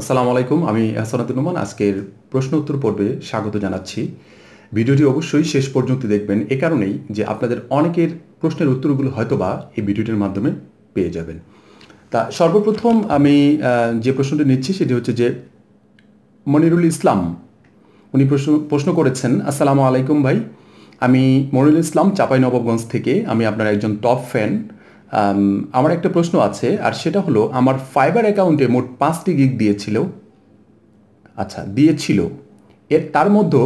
আসসালামু আলাইকুম আমি হাসানাতুর আজকের প্রশ্ন উত্তর পর্বে স্বাগত জানাচ্ছি ভিডিওটি অবশ্যই শেষ পর্যন্ত দেখবেন এ কারণেই যে আপনাদের অনেকের প্রশ্নের উত্তরগুলো হয়তোবা এই ভিডিওটির মাধ্যমে পেয়ে যাবেন তা সর্বপ্রথম আমি যে প্রশ্নটি নিচ্ছি সেটি হচ্ছে যে মনিরুল ইসলাম উনি প্রশ্ন প্রশ্ন করেছেন আসসালামু আলাইকুম ভাই আমি মনিরুল ইসলাম চাপাই নবাবগঞ্জ থেকে আমি আপনার একজন টপ ফ্যান Um, আমার একটা প্রশ্ন আছে আর সেটা হলো আমার ফাইবার অ্যাকাউন্টে মোট পাঁচটি গিগ দিয়েছিল আচ্ছা দিয়েছিল এর তার মধ্যে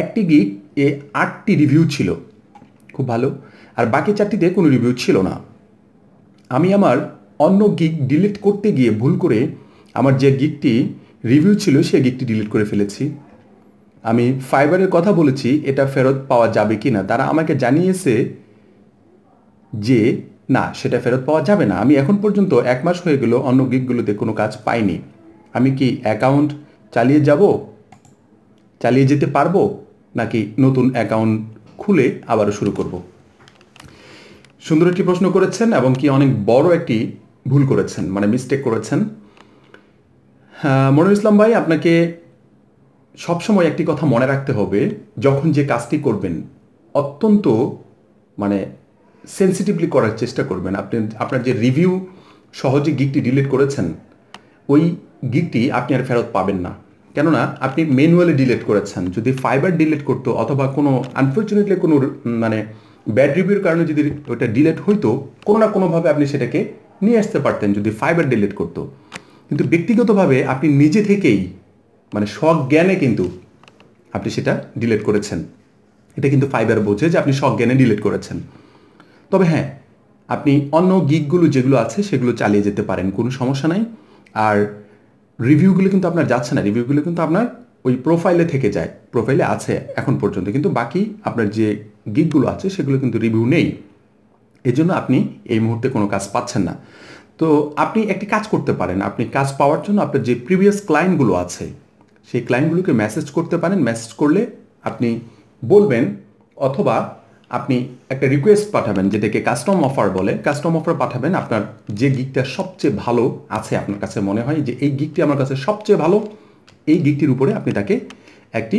একটি গিগ এ আটটি রিভিউ ছিল খুব ভালো আর বাকি চারটিতে কোনো রিভিউ ছিল না আমি আমার অন্য গিগ ডিলিট করতে গিয়ে ভুল করে আমার যে গিগটি রিভিউ ছিল সেই গিগটি ডিলিট করে ফেলেছি আমি ফাইবারের কথা বলেছি এটা ফেরত পাওয়া যাবে কি না তারা আমাকে জানিয়েছে যে না সেটা ফেরত পাওয়া যাবে না আমি এখন পর্যন্ত এক মাস হয়ে গেল অন্য গিকগুলোতে কোনো কাজ পাইনি আমি কি অ্যাকাউন্ট চালিয়ে যাব চালিয়ে যেতে পারবো নাকি নতুন অ্যাকাউন্ট খুলে আবারও শুরু করব সুন্দর একটি প্রশ্ন করেছেন এবং কি অনেক বড় একটি ভুল করেছেন মানে মিস্টেক করেছেন হ্যাঁ, মনুর ইসলাম ভাই আপনাকে সবসময় একটি কথা মনে রাখতে হবে যখন যে কাজটি করবেন অত্যন্ত মানে সেন্সিটিভলি করার চেষ্টা করবেন আপনি আপনার যে রিভিউ সহজে গিকটি ডিলিট করেছেন ওই গিকটি আপনি আর ফেরত পাবেন না কেননা আপনি ম্যানুয়ালি ডিলিট করেছেন যদি ফাইবার ডিলিট করতো অথবা কোনো আনফর্চুনেটলি কোনো মানে ব্যাড রিভিউর কারণে যদি ওটা ডিলেট হইতো কোনো না কোনোভাবে আপনি সেটাকে নিয়ে আসতে পারতেন যদি ফাইবার ডিলিট করতো কিন্তু ব্যক্তিগতভাবে আপনি নিজে থেকেই মানে জ্ঞানে কিন্তু আপনি সেটা ডিলেট করেছেন এটা কিন্তু ফাইবার বোঝে যে আপনি জ্ঞানে ডিলিট করেছেন তবে হ্যাঁ আপনি অন্য গিকগুলো যেগুলো আছে সেগুলো চালিয়ে যেতে পারেন কোনো সমস্যা নাই আর রিভিউগুলো কিন্তু আপনার যাচ্ছে না রিভিউগুলো কিন্তু আপনার ওই প্রোফাইলে থেকে যায় প্রোফাইলে আছে এখন পর্যন্ত কিন্তু বাকি আপনার যে গিকগুলো আছে সেগুলো কিন্তু রিভিউ নেই এজন্য আপনি এই মুহূর্তে কোনো কাজ পাচ্ছেন না তো আপনি একটি কাজ করতে পারেন আপনি কাজ পাওয়ার জন্য আপনার যে প্রিভিয়াস ক্লায়েন্টগুলো আছে সেই ক্লায়েন্টগুলোকে মেসেজ করতে পারেন মেসেজ করলে আপনি বলবেন অথবা আপনি একটা রিকোয়েস্ট পাঠাবেন যেটাকে কাস্টম অফার বলে কাস্টম অফার পাঠাবেন আপনার যে গিকটা সবচেয়ে ভালো আছে আপনার কাছে মনে হয় যে এই গিকটি আমার কাছে সবচেয়ে ভালো এই গিকটির উপরে আপনি তাকে একটি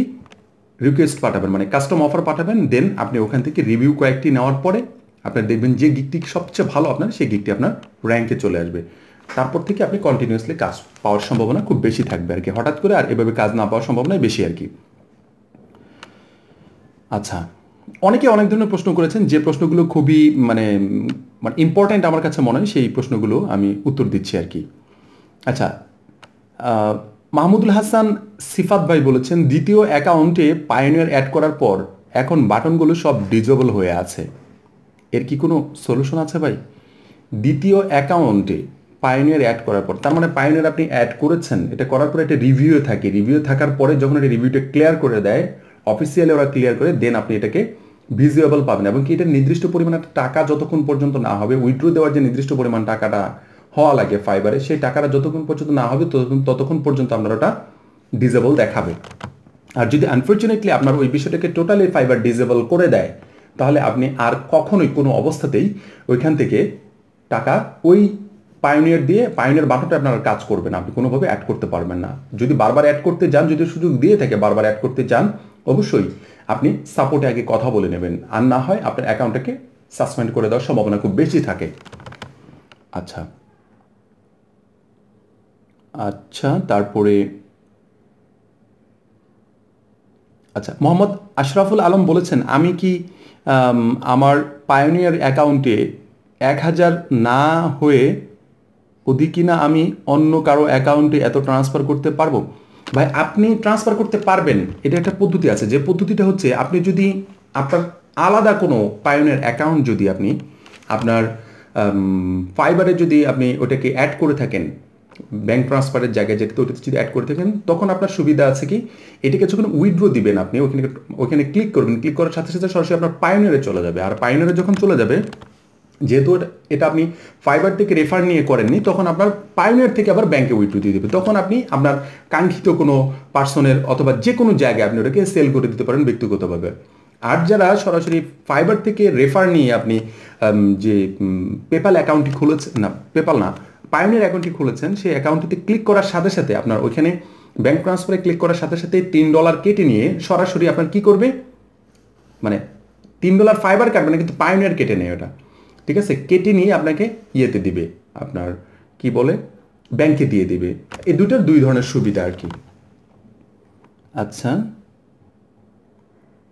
রিকোয়েস্ট পাঠাবেন মানে কাস্টম অফার পাঠাবেন দেন আপনি ওখান থেকে রিভিউ কয়েকটি নেওয়ার পরে আপনার দেখবেন যে গিকটি সবচেয়ে ভালো আপনার সেই গিকটি আপনার র্যাঙ্কে চলে আসবে তারপর থেকে আপনি কন্টিনিউয়াসলি কাজ পাওয়ার সম্ভাবনা খুব বেশি থাকবে আর কি হঠাৎ করে আর এভাবে কাজ না পাওয়ার সম্ভাবনাই বেশি আর কি আচ্ছা অনেকে অনেক ধরনের প্রশ্ন করেছেন যে প্রশ্নগুলো খুবই মানে মানে ইম্পর্ট্যান্ট আমার কাছে মনে হয় সেই প্রশ্নগুলো আমি উত্তর দিচ্ছি আর কি আচ্ছা মাহমুদুল হাসান সিফাত ভাই বলেছেন দ্বিতীয় অ্যাকাউন্টে পায়নিয়ার অ্যাড করার পর এখন বাটনগুলো সব ডিজেবল হয়ে আছে এর কি কোনো সলিউশন আছে ভাই দ্বিতীয় অ্যাকাউন্টে পায়নিয়ার অ্যাড করার পর তার মানে পায়নিয়ার আপনি অ্যাড করেছেন এটা করার পর একটা রিভিউ থাকে রিভিউ থাকার পরে যখন এটা রিভিউটা ক্লিয়ার করে দেয় অফিসিয়ালি ওরা ক্লিয়ার করে দেন আপনি এটাকে ভিজুয়েবল পাবেন এবং কি এটা নির্দিষ্ট পরিমাণে টাকা যতক্ষণ পর্যন্ত না হবে উইথড্রো দেওয়ার যে নির্দিষ্ট পরিমাণ টাকাটা হওয়া লাগে ফাইবারে সেই টাকাটা যতক্ষণ পর্যন্ত না হবে ততক্ষণ ততক্ষণ পর্যন্ত আপনার ওটা ডিজেবল দেখাবে আর যদি আনফর্চুনেটলি আপনার ওই বিষয়টাকে টোটালি ফাইবার ডিজেবল করে দেয় তাহলে আপনি আর কখনোই কোনো অবস্থাতেই ওইখান থেকে টাকা ওই পায়োনিয়ার দিয়ে পায়োনিয়ার বাটনটা আপনারা কাজ করবেন আপনি কোনোভাবে অ্যাড করতে পারবেন না যদি বারবার অ্যাড করতে যান যদি সুযোগ দিয়ে থাকে বারবার অ্যাড করতে চান অবশ্যই আপনি সাপোর্টে আগে কথা বলে নেবেন আর না হয় আপনার অ্যাকাউন্টটাকে সাসপেন্ড করে দেওয়ার সম্ভাবনা খুব বেশি থাকে আচ্ছা আচ্ছা তারপরে আচ্ছা মোহাম্মদ আশরাফুল আলম বলেছেন আমি কি আমার পায়োনিয়ার অ্যাকাউন্টে এক হাজার না হয়ে ওদিকি না আমি অন্য কারো অ্যাকাউন্টে এত ট্রান্সফার করতে পারবো ভাই আপনি ট্রান্সফার করতে পারবেন এটা একটা পদ্ধতি আছে যে পদ্ধতিটা হচ্ছে আপনি যদি আপনার আলাদা কোনো পায়নের অ্যাকাউন্ট যদি আপনি আপনার ফাইবারে যদি আপনি ওটাকে অ্যাড করে থাকেন ব্যাংক ট্রান্সফারের জায়গায় যেটাতে ওটাতে যদি অ্যাড করে থাকেন তখন আপনার সুবিধা আছে কি এটাকে যখন উইড্রো দিবেন আপনি ওখানে ওখানে ক্লিক করবেন ক্লিক করার সাথে সাথে সরাসরি আপনার পায়োনিয়ারে চলে যাবে আর পায়োনিয়ারে যখন চলে যাবে যেহেতু এটা আপনি ফাইবার থেকে রেফার নিয়ে করেননি তখন আপনার পাইনের থেকে আবার ব্যাংকে উইথড্রো দিয়ে দেবে তখন আপনি আপনার কাঙ্ক্ষিত কোনো পার্সনের অথবা যে কোনো জায়গায় আপনি ওটাকে সেল করে দিতে পারেন ব্যক্তিগতভাবে আর যারা সরাসরি ফাইবার থেকে রেফার নিয়ে আপনি যে পেপাল অ্যাকাউন্টটি খুলেছেন না পেপাল না পাইনের অ্যাকাউন্টটি খুলেছেন সেই অ্যাকাউন্টটিতে ক্লিক করার সাথে সাথে আপনার ওইখানে ব্যাংক ট্রান্সফারে ক্লিক করার সাথে সাথে তিন ডলার কেটে নিয়ে সরাসরি আপনার কি করবে মানে তিন ডলার ফাইবার কাটবে না কিন্তু পাইনের কেটে নেয় ওটা ঠিক আছে কেটে নিয়ে আপনাকে ইয়েতে দিবে আপনার কি বলে ব্যাংকে দিয়ে দিবে এই দুটার দুই ধরনের সুবিধা আর কি আচ্ছা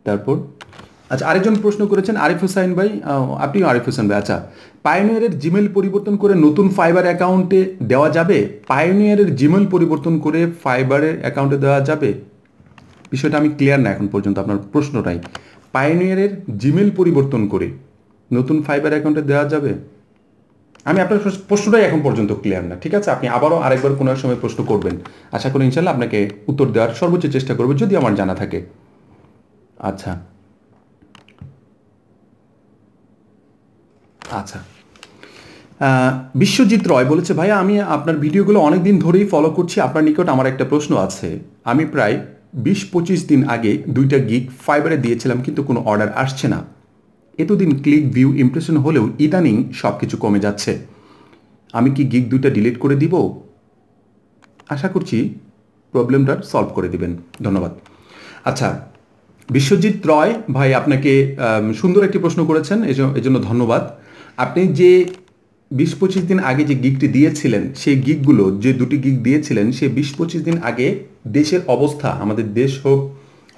তারপর আচ্ছা আরেকজন প্রশ্ন করেছেন আরিফ হুসাইন ভাই আপনি আরিফ হোসেন ভাই আচ্ছা পায়োনিয়ারের জিমেল পরিবর্তন করে নতুন ফাইবার অ্যাকাউন্টে দেওয়া যাবে পায়োনিয়ারের জিমেল পরিবর্তন করে ফাইবারের অ্যাকাউন্টে দেওয়া যাবে বিষয়টা আমি ক্লিয়ার না এখন পর্যন্ত আপনার প্রশ্নটাই পায়োনিয়ারের জিমেল পরিবর্তন করে নতুন ফাইবার অ্যাকাউন্টে দেওয়া যাবে আমি আপনার প্রশ্নটাই এখন পর্যন্ত ক্লিয়ার না ঠিক আছে আপনি আবারও আরেকবার কোনো এক সময় প্রশ্ন করবেন আশা করি ইনশাল্লাহ আপনাকে উত্তর দেওয়ার সর্বোচ্চ চেষ্টা করবো যদি আমার জানা থাকে আচ্ছা আচ্ছা বিশ্বজিৎ রয় বলেছে ভাইয়া আমি আপনার ভিডিওগুলো অনেক দিন ধরেই ফলো করছি আপনার নিকট আমার একটা প্রশ্ন আছে আমি প্রায় বিশ পঁচিশ দিন আগে দুইটা গিগ ফাইবারে দিয়েছিলাম কিন্তু কোনো অর্ডার আসছে না এতদিন ক্লিক ভিউ ইমপ্রেশন হলেও ইদানিং সব কিছু কমে যাচ্ছে আমি কি গিগ দুটা ডিলিট করে দিব আশা করছি প্রবলেমটার সলভ করে দিবেন ধন্যবাদ আচ্ছা বিশ্বজিৎ রয় ভাই আপনাকে সুন্দর একটি প্রশ্ন করেছেন এজন্য ধন্যবাদ আপনি যে বিশ পঁচিশ দিন আগে যে গিগটি দিয়েছিলেন সেই গিগগুলো যে দুটি গিগ দিয়েছিলেন সে বিশ পঁচিশ দিন আগে দেশের অবস্থা আমাদের দেশ হোক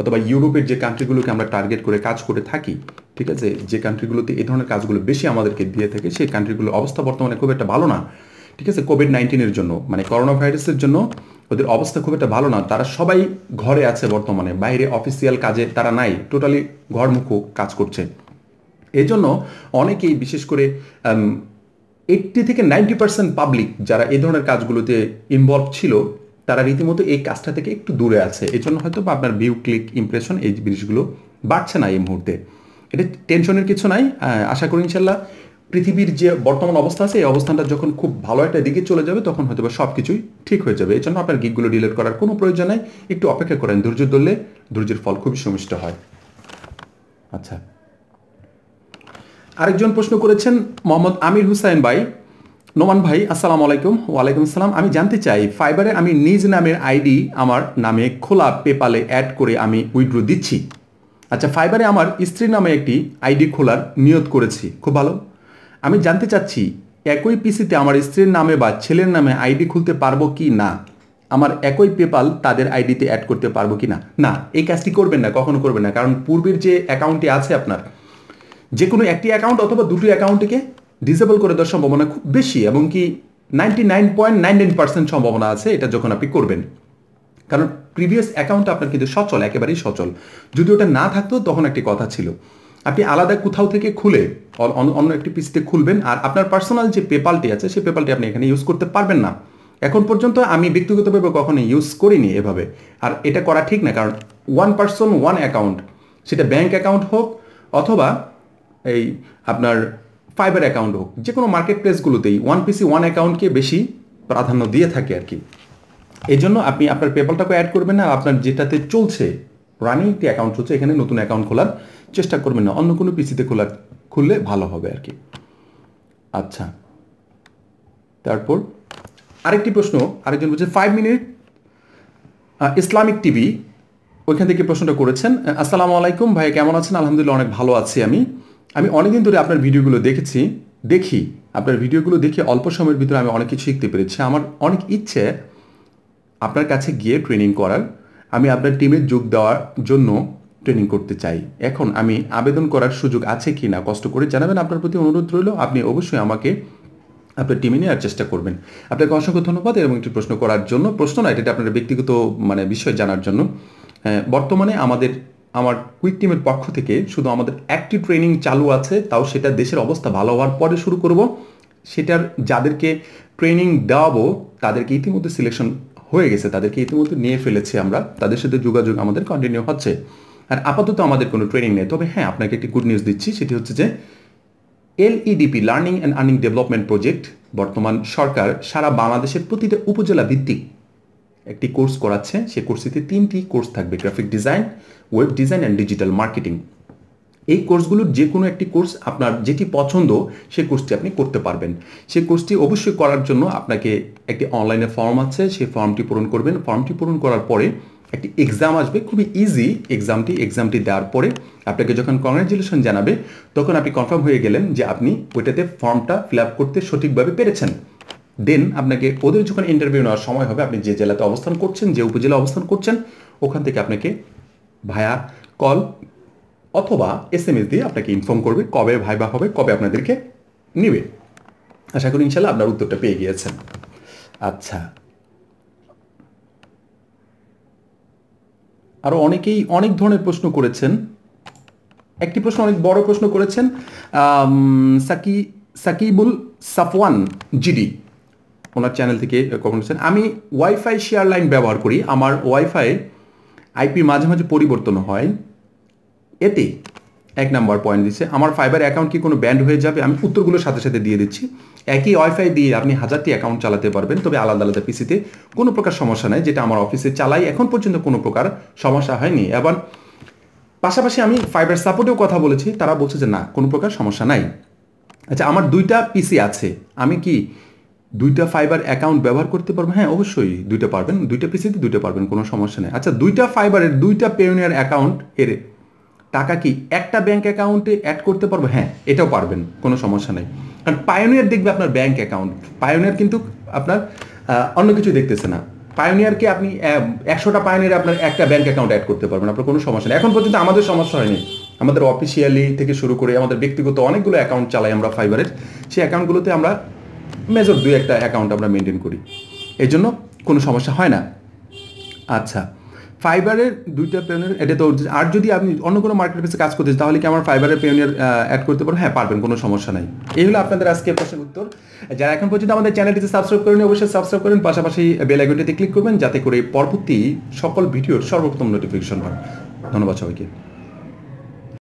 অথবা ইউরোপের যে কান্ট্রিগুলোকে আমরা টার্গেট করে কাজ করে থাকি ঠিক আছে যে কান্ট্রিগুলোতে এই ধরনের কাজগুলো বেশি আমাদেরকে দিয়ে থাকে সেই কান্ট্রিগুলোর অবস্থা বর্তমানে খুব একটা ভালো না ঠিক আছে কোভিড নাইন্টিনের জন্য মানে করোনা ভাইরাসের জন্য ওদের অবস্থা খুব একটা ভালো না তারা সবাই ঘরে আছে বর্তমানে বাইরে অফিসিয়াল কাজে তারা নাই টোটালি ঘরমুখো কাজ করছে এই জন্য অনেকেই বিশেষ করে এইটটি থেকে নাইনটি পার্সেন্ট পাবলিক যারা এই ধরনের কাজগুলোতে ইনভলভ ছিল তারা রীতিমতো এই কাজটা থেকে একটু দূরে আছে এই জন্য হয়তো বা আপনার ভিউ ক্লিক ইমপ্রেশন এই জিনিসগুলো বাড়ছে না এই মুহূর্তে এটা টেনশনের কিছু নাই আশা করি ইনশাল্লাহ পৃথিবীর যে বর্তমান অবস্থা আছে এই অবস্থানটা যখন খুব ভালো একটা দিকে চলে যাবে তখন হয়তো বা সব কিছুই ঠিক হয়ে যাবে এই জন্য আপনার গিকগুলো ডিলেট করার কোনো প্রয়োজন নাই একটু অপেক্ষা করেন ধৈর্য ধরলে ধৈর্যের ফল খুবই সুমিষ্ট হয় আচ্ছা আরেকজন প্রশ্ন করেছেন মোহাম্মদ আমির হুসাইন ভাই নোমান ভাই আসসালাম আলাইকুম ওয়ালাইকুম আসসালাম আমি জানতে চাই ফাইবারে আমি নিজ নামের আইডি আমার নামে খোলা পেপালে অ্যাড করে আমি উইড্রো দিচ্ছি আচ্ছা ফাইবারে আমার স্ত্রীর নামে একটি আইডি খোলার নিয়ত করেছি খুব ভালো আমি জানতে চাচ্ছি একই পিসিতে আমার স্ত্রীর নামে বা ছেলের নামে আইডি খুলতে পারবো কি না আমার একই পেপাল তাদের আইডিতে অ্যাড করতে পারবো কি না না এই কাজটি করবেন না কখনো করবেন না কারণ পূর্বের যে অ্যাকাউন্টটি আছে আপনার যে কোনো একটি অ্যাকাউন্ট অথবা দুটি অ্যাকাউন্টকে ডিসেবল করে দেওয়ার সম্ভাবনা খুব বেশি এবং কি ninety nine point nine nine percent সম্ভাবনা আছে এটা যখন আপনি করবেন কারণ প্রিভিয়াস অ্যাকাউন্ট আপনার কিন্তু সচল একেবারেই সচল যদি ওটা না থাকতো তখন একটি কথা ছিল আপনি আলাদা কোথাও থেকে খুলে অন্য একটি পিসিতে খুলবেন আর আপনার পার্সোনাল যে পেপালটি আছে সেই পেপালটি আপনি এখানে ইউজ করতে পারবেন না এখন পর্যন্ত আমি ব্যক্তিগতভাবে কখনো ইউজ করিনি এভাবে আর এটা করা ঠিক না কারণ ওয়ান পার্সন ওয়ান অ্যাকাউন্ট সেটা ব্যাংক অ্যাকাউন্ট হোক অথবা এই আপনার ফাইবার অ্যাকাউন্ট হোক যে কোনো মার্কেট প্লেসগুলোতেই ওয়ান পিসি ওয়ান অ্যাকাউন্টকে বেশি প্রাধান্য দিয়ে থাকে আর কি এই জন্য আপনি আপনার পেপালটাকে অ্যাড করবেন না আপনার যেটাতে চলছে রানিং একটি অ্যাকাউন্ট চলছে এখানে নতুন অ্যাকাউন্ট খোলার চেষ্টা করবেন না অন্য কোনো পিসিতে খোলার খুললে ভালো হবে আর কি আচ্ছা তারপর আরেকটি প্রশ্ন আরেকজন বলছে ফাইভ মিনিট ইসলামিক টিভি ওইখান থেকে প্রশ্নটা করেছেন আসসালামু আলাইকুম ভাই কেমন আছেন আলহামদুলিল্লাহ অনেক ভালো আছি আমি আমি অনেকদিন ধরে আপনার ভিডিওগুলো দেখেছি দেখি আপনার ভিডিওগুলো দেখে অল্প সময়ের ভিতরে আমি অনেক কিছু শিখতে পেরেছি আমার অনেক ইচ্ছে আপনার কাছে গিয়ে ট্রেনিং করার আমি আপনার টিমে যোগ দেওয়ার জন্য ট্রেনিং করতে চাই এখন আমি আবেদন করার সুযোগ আছে কি না কষ্ট করে জানাবেন আপনার প্রতি অনুরোধ রইল আপনি অবশ্যই আমাকে আপনার টিমে নেওয়ার চেষ্টা করবেন আপনাকে অসংখ্য ধন্যবাদ এবং একটি প্রশ্ন করার জন্য প্রশ্ন না এটা আপনার ব্যক্তিগত মানে বিষয় জানার জন্য হ্যাঁ, বর্তমানে আমাদের আমার কুইক টিমের পক্ষ থেকে শুধু আমাদের একটি ট্রেনিং চালু আছে তাও সেটা দেশের অবস্থা ভালো হওয়ার পরে শুরু করব সেটার যাদেরকে ট্রেনিং দেওয়াবো তাদেরকে ইতিমধ্যে সিলেকশন হয়ে গেছে তাদেরকে ইতিমধ্যে নিয়ে ফেলেছি আমরা তাদের সাথে যোগাযোগ আমাদের কন্টিনিউ হচ্ছে আর আপাতত আমাদের কোনো ট্রেনিং নেই তবে হ্যাঁ আপনাকে একটি গুড নিউজ দিচ্ছি সেটি হচ্ছে যে L E D P learning and earning development project বর্তমান সরকার সারা বাংলাদেশের প্রতিটা উপজেলা ভিত্তিক একটি কোর্স করাচ্ছে সেই কোর্সটিতে তিনটি কোর্স থাকবে graphic design web design and digital marketing এই কোর্সগুলোর যে কোনো একটি কোর্স আপনার যেটি পছন্দ সেই কোর্সটি আপনি করতে পারবেন সেই কোর্সটি অবশ্যই করার জন্য আপনাকে একটি অনলাইনে ফর্ম আছে সেই ফর্মটি পূরণ করবেন ফর্মটি পূরণ করার পরে একটি এক্সাম আসবে খুবই ইজি এক্সামটি এক্সামটি দেওয়ার পরে আপনাকে যখন কংগ্রাচুলেশন জানাবে তখন আপনি কনফার্ম হয়ে গেলেন যে আপনি ওইটাতে ফর্মটা ফিল করতে সঠিকভাবে পেরেছেন দেন আপনাকে ওদের যখন ইন্টারভিউ নেওয়ার সময় হবে আপনি যে জেলাতে অবস্থান করছেন যে উপজেলা অবস্থান করছেন ওখান থেকে আপনাকে ভায়া কল অথবা এস এম এস দিয়ে আপনাকে ইনফর্ম করবে কবে ভাইবা হবে কবে আপনাদেরকে নেবে আশা করি ইনশাল্লাহ আপনার উত্তরটা পেয়ে গিয়েছেন আচ্ছা আরও অনেকেই অনেক ধরনের প্রশ্ন করেছেন একটি প্রশ্ন অনেক বড় প্রশ্ন করেছেন সাকি সাকিবুল সাফওয়ান জিডি ওনার চ্যানেল থেকে কমেন্ট করছেন আমি ওয়াইফাই শেয়ার লাইন ব্যবহার করি আমার ওয়াইফাই আইপি মাঝে মাঝে পরিবর্তন হয় এতে এক নাম্বার পয়েন্ট দিচ্ছে আমার ফাইবার অ্যাকাউন্ট কি কোনো ব্যান্ড হয়ে যাবে আমি উত্তরগুলোর সাথে সাথে দিয়ে দিচ্ছি একই ওয়াইফাই দিয়ে আপনি হাজারটি অ্যাকাউন্ট চালাতে পারবেন তবে আলাদা আলাদা পিসিতে কোনো প্রকার সমস্যা নেই যেটা আমার অফিসে চালাই এখন পর্যন্ত কোনো প্রকার সমস্যা হয়নি এবার পাশাপাশি আমি ফাইবার সাপোর্টেও কথা বলেছি তারা বলছে যে না কোনো প্রকার সমস্যা নাই আচ্ছা আমার দুইটা পিসি আছে আমি কি দুইটা ফাইবার অ্যাকাউন্ট ব্যবহার করতে পারবেন হ্যাঁ অবশ্যই দুইটা পারবেন দুইটা পিসিতে দুইটা পারবেন কোনো সমস্যা নেই আচ্ছা দুইটা ফাইবারের দুইটা পেউনিয়ার অ্যাকাউন্ট হেরে টাকা কি একটা ব্যাংক অ্যাকাউন্টে অ্যাড করতে পারবো হ্যাঁ এটাও পারবেন কোনো সমস্যা নেই কারণ পায়োনিয়ার দেখবে আপনার ব্যাংক অ্যাকাউন্ট পায়োনিয়ার কিন্তু আপনার অন্য কিছু দেখতেছে না পায়োনিয়ারকে আপনি একশোটা পায়োনিয়ারে আপনার একটা ব্যাংক অ্যাকাউন্ট অ্যাড করতে পারবেন আপনার কোনো সমস্যা নেই এখন পর্যন্ত আমাদের সমস্যা হয়নি আমাদের অফিসিয়ালি থেকে শুরু করে আমাদের ব্যক্তিগত অনেকগুলো অ্যাকাউন্ট চালাই আমরা ফাইবারের সেই অ্যাকাউন্টগুলোতে আমরা মেজর দুই একটা অ্যাকাউন্ট আমরা মেনটেন করি এই জন্য কোনো সমস্যা হয় না আচ্ছা ফাইবারের দুইটা পেওনিয়ার এটা তো আর যদি আপনি অন্য কোনো মার্কেট প্লেসে কাজ করতে তাহলে কি আমার ফাইবারের পেনের অ্যাড করতে পারবেন হ্যাঁ পারবেন কোনো সমস্যা নাই এই হলো আপনাদের আজকে প্রশ্নের উত্তর যারা এখন পর্যন্ত আমাদের চ্যানেলটিতে সাবস্ক্রাইব করেন অবশ্যই সাবস্ক্রাইব করেন পাশাপাশি বেল আইকনটিতে ক্লিক করবেন যাতে করে পরবর্তী সকল ভিডিওর সর্বোত্তম নোটিফিকেশন পান ধন্যবাদ সবাইকে